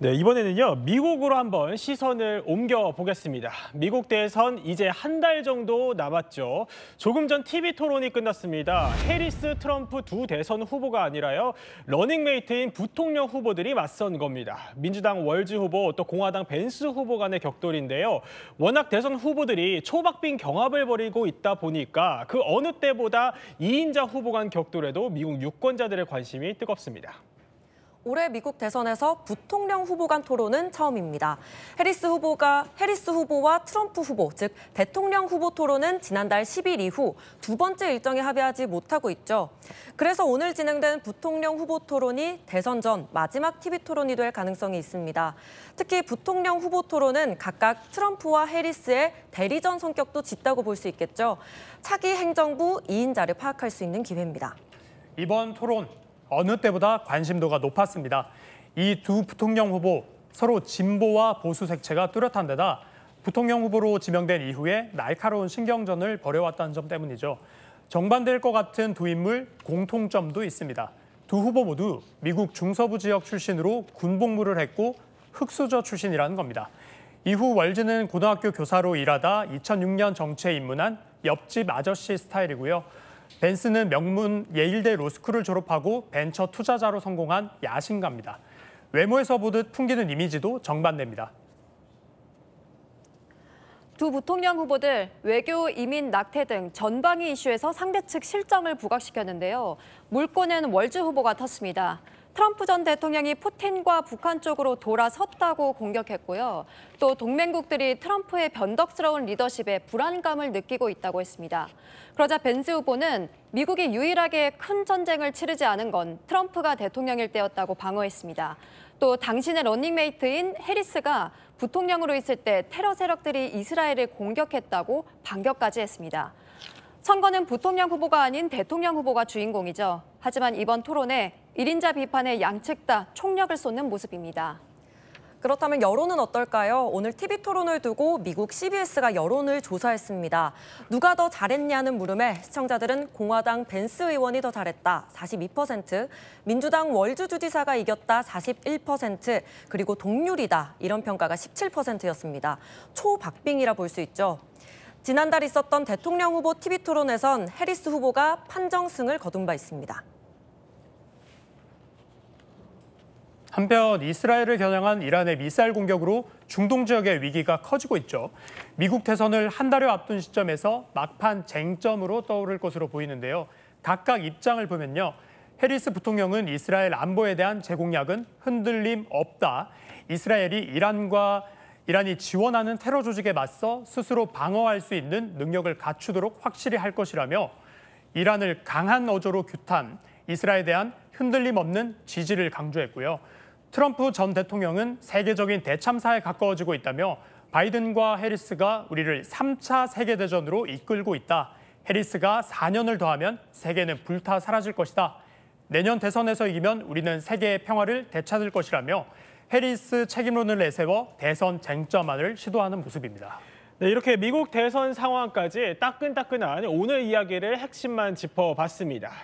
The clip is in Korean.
네, 이번에는요, 미국으로 한번 시선을 옮겨보겠습니다. 미국 대선 이제 한 달 정도 남았죠. 조금 전 TV 토론이 끝났습니다. 해리스 트럼프 두 대선 후보가 아니라요, 러닝메이트인 부통령 후보들이 맞선 겁니다. 민주당 월즈 후보, 또 공화당 벤스 후보 간의 격돌인데요. 워낙 대선 후보들이 초박빙 경합을 벌이고 있다 보니까 그 어느 때보다 이인자 후보 간 격돌에도 미국 유권자들의 관심이 뜨겁습니다. 올해 미국 대선에서 부통령 후보 간 토론은 처음입니다. 해리스 후보가 해리스 후보와 트럼프 후보, 즉 대통령 후보 토론은 지난달 10일 이후 두 번째 일정에 합의하지 못하고 있죠. 그래서 오늘 진행된 부통령 후보 토론이 대선 전 마지막 TV 토론이 될 가능성이 있습니다. 특히 부통령 후보 토론은 각각 트럼프와 해리스의 대리전 성격도 짙다고 볼 수 있겠죠. 차기 행정부 2인자를 파악할 수 있는 기회입니다. 이번 토론 어느 때보다 관심도가 높았습니다. 이 두 부통령 후보 서로 진보와 보수 색채가 뚜렷한 데다 부통령 후보로 지명된 이후에 날카로운 신경전을 벌여왔다는 점 때문이죠. 정반대일 것 같은 두 인물 공통점도 있습니다. 두 후보 모두 미국 중서부 지역 출신으로 군복무를 했고 흑수저 출신이라는 겁니다. 이후 월지는 고등학교 교사로 일하다 2006년 정치에 입문한 옆집 아저씨 스타일이고요. 벤스는 명문 예일대 로스쿨을 졸업하고 벤처 투자자로 성공한 야신가입니다. 외모에서 보듯 풍기는 이미지도 정반대입니다. 두 부통령 후보들 외교, 이민, 낙태 등 전방위 이슈에서 상대 측 실점을 부각시켰는데요. 물꼬는 월주 후보가 텄습니다. 트럼프 전 대통령이 푸틴과 북한 쪽으로 돌아섰다고 공격했고요. 또 동맹국들이 트럼프의 변덕스러운 리더십에 불안감을 느끼고 있다고 했습니다. 그러자 벤스 후보는 미국이 유일하게 큰 전쟁을 치르지 않은 건 트럼프가 대통령일 때였다고 방어했습니다. 또 당신의 런닝메이트인 해리스가 부통령으로 있을 때 테러 세력들이 이스라엘을 공격했다고 반격까지 했습니다. 선거는 부통령 후보가 아닌 대통령 후보가 주인공이죠. 하지만 이번 토론에 1인자 비판에 양측 다 총력을 쏟는 모습입니다. 그렇다면 여론은 어떨까요? 오늘 TV 토론을 두고 미국 CBS가 여론을 조사했습니다. 누가 더 잘했냐는 물음에 시청자들은 공화당 벤스 의원이 더 잘했다 42%, 민주당 월주 주지사가 이겼다 41%, 그리고 동률이다 이런 평가가 17%였습니다. 초박빙이라 볼 수 있죠. 지난달 있었던 대통령 후보 TV 토론에선 해리스 후보가 판정승을 거둔 바 있습니다. 한편 이스라엘을 겨냥한 이란의 미사일 공격으로 중동 지역의 위기가 커지고 있죠. 미국 대선을 한 달여 앞둔 시점에서 막판 쟁점으로 떠오를 것으로 보이는데요. 각각 입장을 보면요. 해리스 부통령은 이스라엘 안보에 대한 제공약은 흔들림 없다. 이스라엘이 이란과 이란이 지원하는 테러 조직에 맞서 스스로 방어할 수 있는 능력을 갖추도록 확실히 할 것이라며 이란을 강한 어조로 규탄, 이스라엘에 대한 흔들림 없는 지지를 강조했고요. 트럼프 전 대통령은 세계적인 대참사에 가까워지고 있다며 바이든과 해리스가 우리를 3차 세계대전으로 이끌고 있다. 해리스가 4년을 더하면 세계는 불타 사라질 것이다. 내년 대선에서 이기면 우리는 세계의 평화를 되찾을 것이라며 해리스 책임론을 내세워 대선 쟁점화를 시도하는 모습입니다. 네, 이렇게 미국 대선 상황까지 따끈따끈한 오늘 이야기를 핵심만 짚어봤습니다.